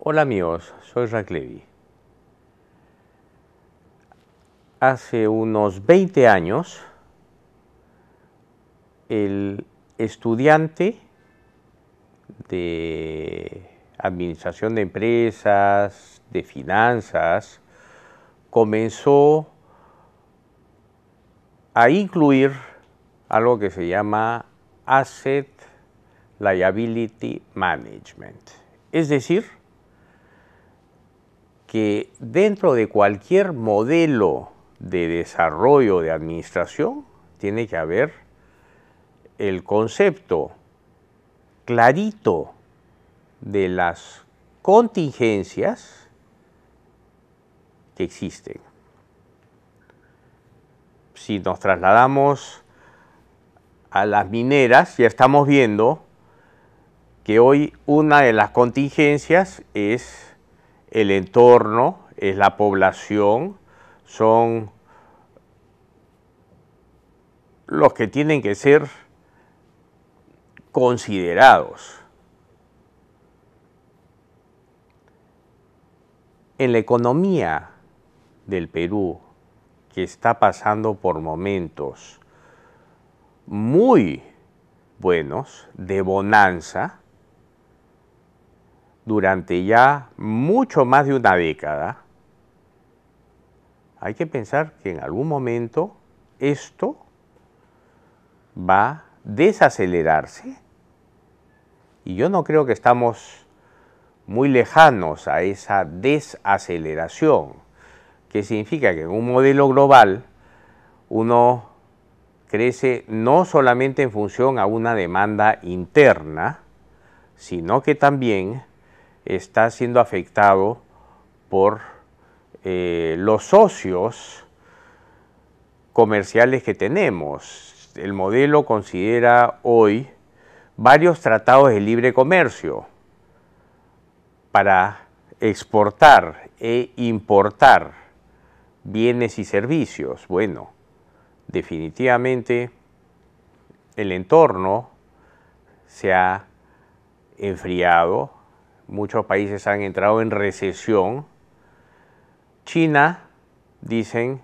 Hola amigos, soy Raclevi. Hace unos 20 años, el estudiante de administración de empresas, de finanzas, comenzó a incluir algo que se llama Asset Liability Management. Es decir, que dentro de cualquier modelo de desarrollo de administración tiene que haber el concepto clarito de las contingencias que existen. Si nos trasladamos a las mineras, ya estamos viendo que hoy una de las contingencias es el entorno, es la población, son los que tienen que ser considerados. En la economía del Perú, que está pasando por momentos muy buenos, de bonanza, durante ya mucho más de una década, hay que pensar que en algún momento esto va a desacelerarse. Y yo no creo que estamos muy lejanos a esa desaceleración, que significa que en un modelo global uno crece no solamente en función a una demanda interna, sino que también está siendo afectado por eh, los socios comerciales que tenemos. El modelo considera hoy varios tratados de libre comercio para exportar e importar bienes y servicios. Bueno, definitivamente el entorno se ha enfriado, muchos países han entrado en recesión. China, dicen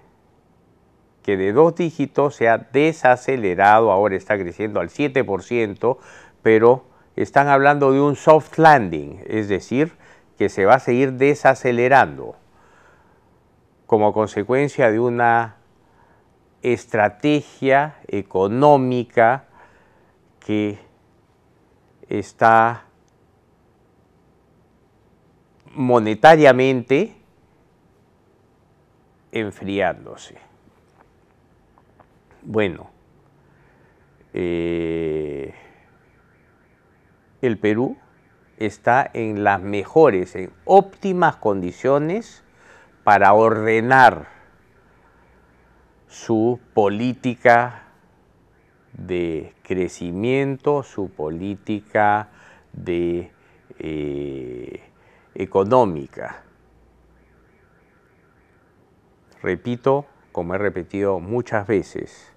que de dos dígitos se ha desacelerado, ahora está creciendo al 7%, pero están hablando de un soft landing, es decir, que se va a seguir desacelerando como consecuencia de una estrategia económica que está monetariamente enfriándose. Bueno, eh, el Perú está en las mejores, en óptimas condiciones para ordenar su política de crecimiento, su política de eh, económica. Repito, como he repetido muchas veces,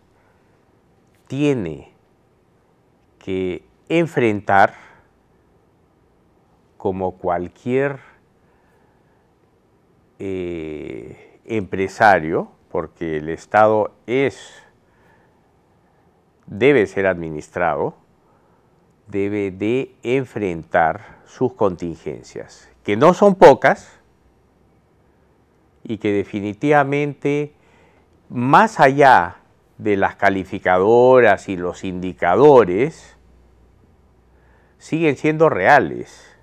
tiene que enfrentar como cualquier eh, empresario, porque el Estado es, debe ser administrado, debe de enfrentar sus contingencias, que no son pocas y que definitivamente más allá de las calificadoras y los indicadores, siguen siendo reales.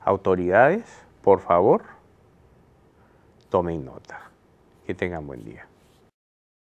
Autoridades, por favor, tomen nota. Que tengan buen día.